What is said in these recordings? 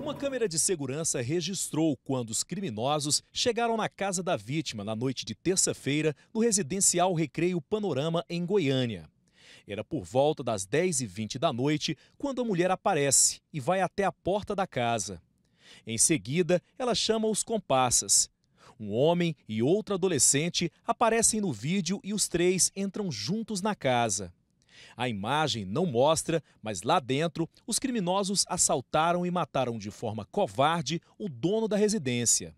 Uma câmera de segurança registrou quando os criminosos chegaram na casa da vítima na noite de terça-feira no residencial Recreio Panorama, em Goiânia. Era por volta das 10h20 da noite quando a mulher aparece e vai até a porta da casa. Em seguida, ela chama os comparsas. Um homem e outra adolescente aparecem no vídeo e os três entram juntos na casa. A imagem não mostra, mas lá dentro, os criminosos assaltaram e mataram de forma covarde o dono da residência.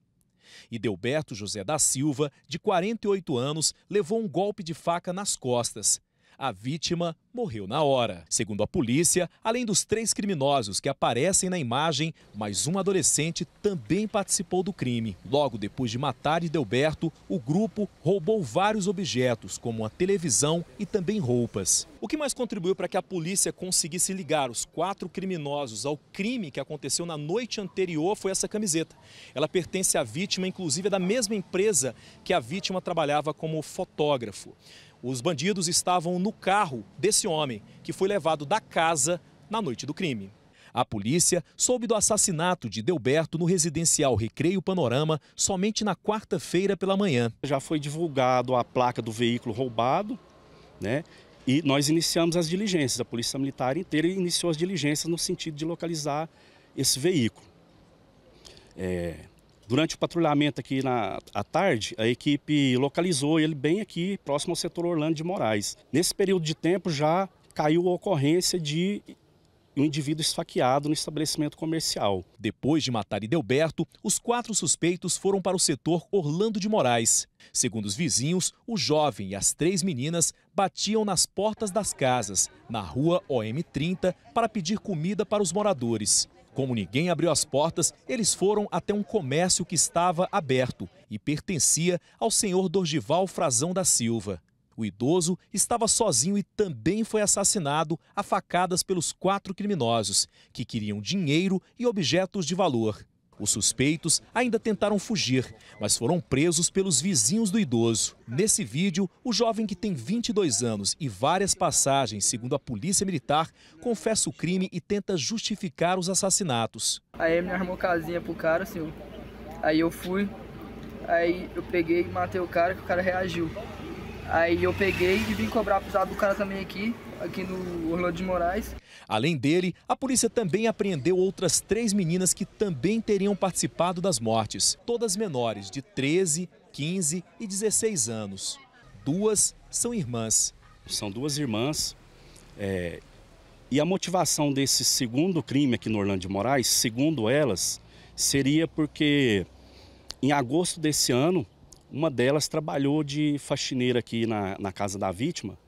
E Delberto José da Silva, de 48 anos, levou um golpe de faca nas costas. A vítima morreu na hora. Segundo a polícia, além dos três criminosos que aparecem na imagem, mais um adolescente também participou do crime. Logo depois de matar Idelberto, o grupo roubou vários objetos, como a televisão e também roupas. O que mais contribuiu para que a polícia conseguisse ligar os quatro criminosos ao crime que aconteceu na noite anterior foi essa camiseta. Ela pertence à vítima, inclusive é da mesma empresa que a vítima trabalhava como fotógrafo. Os bandidos estavam no carro desse homem, que foi levado da casa na noite do crime. A polícia soube do assassinato de Delberto no residencial Recreio Panorama somente na quarta-feira pela manhã. Já foi divulgado a placa do veículo roubado, né? E nós iniciamos as diligências, a Polícia Militar inteira iniciou as diligências no sentido de localizar esse veículo. É, durante o patrulhamento aqui na à tarde, a equipe localizou ele bem aqui, próximo ao setor Orlando de Moraes. Nesse período de tempo já caiu a ocorrência de um indivíduo esfaqueado no estabelecimento comercial. Depois de matar Idelberto, os quatro suspeitos foram para o setor Orlando de Moraes. Segundo os vizinhos, o jovem e as três meninas batiam nas portas das casas, na rua OM30, para pedir comida para os moradores. Como ninguém abriu as portas, eles foram até um comércio que estava aberto e pertencia ao senhor Dorgival Frazão da Silva. O idoso estava sozinho e também foi assassinado a facadas pelos quatro criminosos, que queriam dinheiro e objetos de valor. Os suspeitos ainda tentaram fugir, mas foram presos pelos vizinhos do idoso. Nesse vídeo, o jovem que tem 22 anos e várias passagens, segundo a polícia militar, confessa o crime e tenta justificar os assassinatos. Aí ele me armou casinha pro cara, assim. Aí eu fui, aí eu peguei e matei o cara, que o cara reagiu. Aí eu peguei e vim cobrar a pisada do cara também aqui, aqui no Orlando de Moraes. Além dele, a polícia também apreendeu outras três meninas que também teriam participado das mortes, todas menores, de 13, 15 e 16 anos. Duas são irmãs. São duas irmãs. É, e a motivação desse segundo crime aqui no Orlando de Moraes, segundo elas, seria porque em agosto desse ano, uma delas trabalhou de faxineira aqui na, na casa da vítima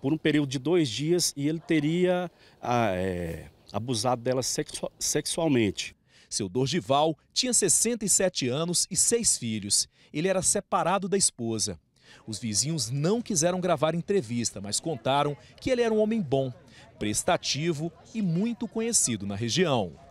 por um período de dois dias e ele teria é, abusado dela sexu sexualmente. Seu Dorgival tinha 67 anos e seis filhos. Ele era separado da esposa. Os vizinhos não quiseram gravar entrevista, mas contaram que ele era um homem bom, prestativo e muito conhecido na região.